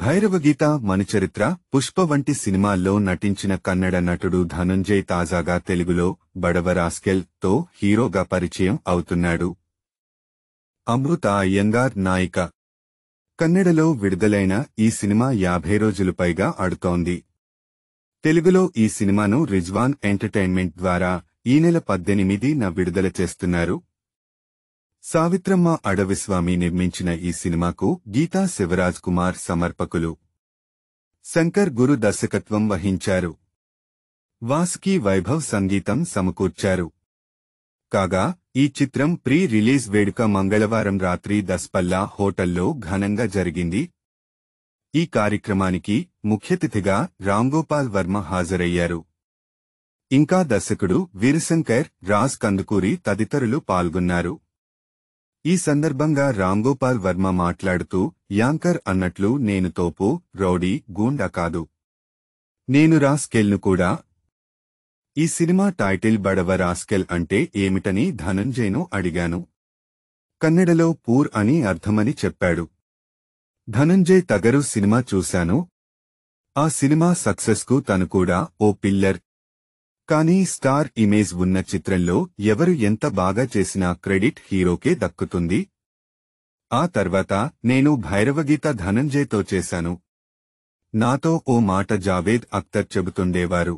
భైరవగీత మణిచరిత్ర పుష్ప వంటి సినిమాల్లో నటించిన కన్నడ నటుడు ధనుంజయ్ తాజాగా తెలుగులో బడవరాస్కెల్ తో హీరోగా పరిచయం అవుతున్నాడు అమృత అయ్యంగార్ నాయిక కన్నడలో విడుదలైన ఈ సినిమా యాభై రోజులు పైగా ఆడుతోంది తెలుగులో ఈ సినిమాను రిజ్వాన్ ఎంటర్టైన్మెంట్ ద్వారా ఈ నెల పద్దెనిమిదిన విడుదల చేస్తున్నారు సావిత్రమ్మ అడవిస్వామి నిర్మించిన ఈ సినిమాకు గీతా శివరాజ్ కుమార్ సమర్పకులు శంకర్ గురు దర్శకత్వం వహించారు వాసుకి వైభవ్ సంగీతం సమకూర్చారు కాగా ఈ చిత్రం ప్రీ రిలీజ్ వేడుక మంగళవారం రాత్రి దస్పల్లా హోటల్లో ఘనంగా జరిగింది ఈ కార్యక్రమానికి ముఖ్యతిథిగా రాంగోపాల్ వర్మ హాజరయ్యారు ఇంకా దర్శకుడు వీరశంకర్ రాజ్ కందుకూరి తదితరులు పాల్గొన్నారు ఈ సందర్భంగా రాంగోపాల్ వర్మ మాట్లాడుతూ యాంకర్ అన్నట్లు నేను తోపు రౌడీ గూండా కాదు నేను రాస్కెల్ను కూడా ఈ సినిమా టైటిల్ బడవ రాస్కెల్ అంటే ఏమిటని ధనంజయ్ను అడిగాను కన్నడలో పూర్ అని అర్థమని చెప్పాడు ధనంజయ్ తగరు సినిమా చూశాను ఆ సినిమా సక్సెస్కు తను కూడా ఓ పిల్లర్ కానీ స్టార్ ఇమేజ్ ఉన్న చిత్రంలో ఎవరు ఎంత బాగా చేసినా క్రెడిట్ హీరోకే దక్కుతుంది ఆ తర్వాత నేను భైరవగీత ధనంజయ్తో చేశాను నాతో ఓ మాట జావేద్ అఖ్తర్ చెబుతుండేవారు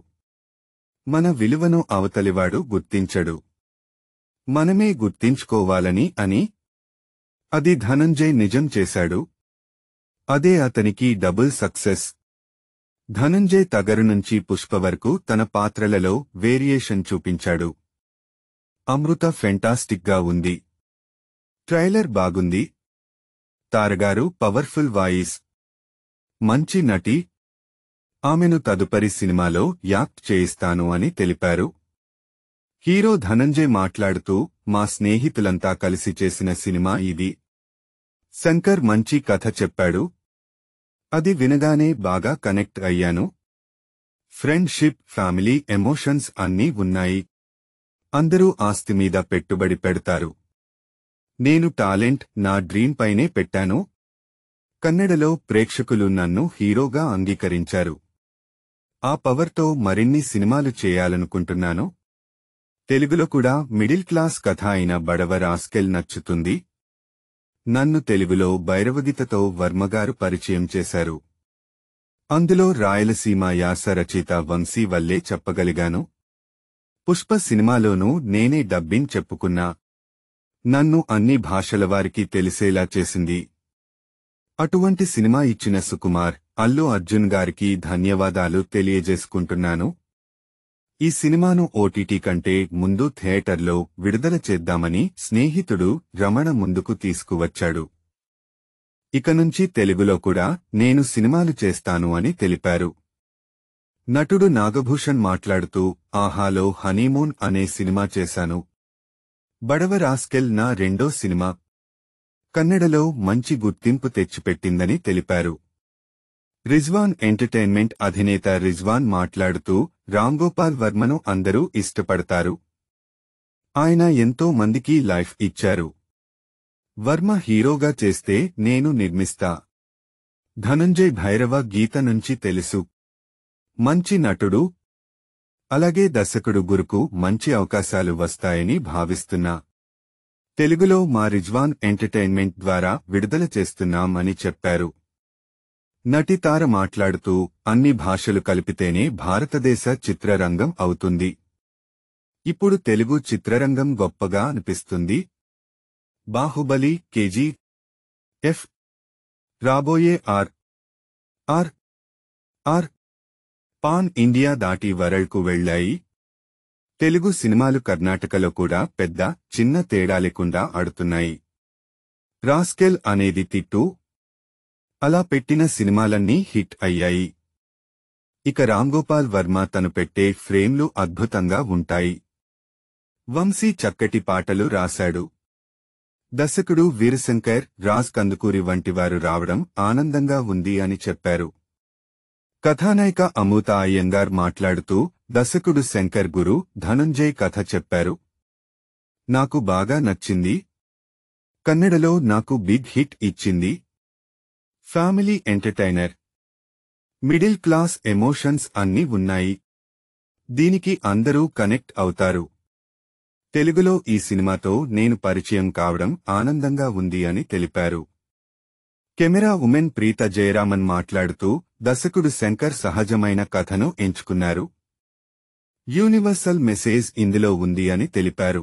మన విలువను అవతలివాడు గుర్తించడు మనమే గుర్తించుకోవాలని అని అది ధనంజయ్ నిజం చేశాడు అదే అతనికి డబుల్ సక్సెస్ ధనంజయ్ తగరు నుంచి పుష్ప వరకు తన పాత్రలలో వేరియేషన్ చూపించాడు అమృత ఫెంటాస్టిక్గా ఉంది ట్రైలర్ బాగుంది తారగారు పవర్ఫుల్ వాయిస్ మంచి నటి ఆమెను తదుపరి సినిమాలో యాక్ట్ చేయిస్తాను అని తెలిపారు హీరో ధనంజయ్ మాట్లాడుతూ మా స్నేహితులంతా కలిసి చేసిన సినిమా ఇది శంకర్ మంచి కథ చెప్పాడు అది వినగానే బాగా కనెక్ట్ అయ్యాను ఫ్రెండ్షిప్ ఫ్యామిలీ ఎమోషన్స్ అన్నీ ఉన్నాయి అందరూ ఆస్తి మీద పెట్టుబడి పెడతారు నేను టాలెంట్ నా డ్రీమ్ పైనే పెట్టాను కన్నడలో ప్రేక్షకులు నన్ను హీరోగా అంగీకరించారు ఆ పవర్తో మరిన్ని సినిమాలు చేయాలనుకుంటున్నాను తెలుగులో కూడా మిడిల్ క్లాస్ కథ అయిన బడవ రాస్కెల్ నచ్చుతుంది నన్ను తెలుగులో భైరవగీతతో వర్మగారు పరిచయం చేశారు అందులో రాయలసీమ యాస రచయిత వంశీ వల్లే చెప్పగలిగాను పుష్ప సినిమాలోనూ నేనే డబ్బింగ్ చెప్పుకున్నా నన్ను అన్ని భాషల వారికి తెలిసేలా చేసింది అటువంటి సినిమా ఇచ్చిన సుకుమార్ అల్లు అర్జున్ గారికి ధన్యవాదాలు తెలియజేసుకుంటున్నాను ఈ సినిమాను ఓటీటీ కంటే ముందు థియేటర్లో విడుదల చేద్దామని స్నేహితుడు రమణ ముందుకు తీసుకువచ్చాడు ఇక నుంచి తెలుగులో కూడా నేను సినిమాలు చేస్తాను అని తెలిపారు నటుడు నాగభూషణ్ మాట్లాడుతూ ఆహాలో హనీమూన్ అనే సినిమా చేశాను బడవ రాస్కెల్ నా రెండో సినిమా కన్నడలో మంచి గుర్తింపు తెచ్చిపెట్టిందని తెలిపారు రిజ్వాన్ ఎంటర్టైన్మెంట్ అధినేత రిజ్వాన్ మాట్లాడుతూ రాంగోపాల్ వర్మను అందరూ ఇష్టపడతారు ఆయన ఎంతో మందికి లైఫ్ ఇచ్చారు వర్మ హీరోగా చేస్తే నేను నిర్మిస్తా ధనంజయ్ భైరవ గీత నుంచి తెలుసు మంచి నటుడు అలాగే దర్శకుడు గురుకు మంచి అవకాశాలు వస్తాయని భావిస్తున్నా తెలుగులో మా రిజ్వాన్ ఎంటర్టైన్మెంట్ ద్వారా విడుదల చేస్తున్నామని చెప్పారు నటి తార మాట్లాడుతూ అన్ని భాషలు కలిపితేనే భారతదేశ చిత్రరంగం అవుతుంది ఇప్పుడు తెలుగు చిత్రరంగం గొప్పగా అనిపిస్తుంది బాహుబలి కేజీ ఎఫ్ రాబోయే R R R pan India దాటి వరల్డ్కు వెళ్లాయి తెలుగు సినిమాలు కర్ణాటకలో కూడా పెద్ద చిన్న తేడా లేకుండా ఆడుతున్నాయి రాస్కెల్ అనేది తిట్టు అలా పెట్టిన సినిమాలన్నీ హిట్ అయ్యాయి ఇక రామ్గోపాల్ వర్మ తను పెట్టే ఫ్రేమ్లు అద్భుతంగా ఉంటాయి వంశీ చక్కటి పాటలు రాశాడు దర్శకుడు వీరశంకర్ రాజ్ కందుకూరి వంటివారు రావడం ఆనందంగా ఉంది అని చెప్పారు కథానాయిక అమూత అయ్యంగార్ మాట్లాడుతూ దర్శకుడు శంకర్ గురు ధనుంజయ్ కథ చెప్పారు నాకు బాగా నచ్చింది కన్నడలో నాకు బిగ్ హిట్ ఇచ్చింది family entertainer middle class emotions అన్నీ ఉన్నాయి దీనికి అందరూ కనెక్ట్ అవుతారు తెలుగులో ఈ సినిమాతో నేను పరిచయం కావడం ఆనందంగా ఉంది అని తెలిపారు కెమెరా ఉమెన్ ప్రీత జయరామన్ మాట్లాడుతూ దర్శకుడు శంకర్ సహజమైన కథను ఎంచుకున్నారు యూనివర్సల్ మెసేజ్ ఇందులో ఉంది అని తెలిపారు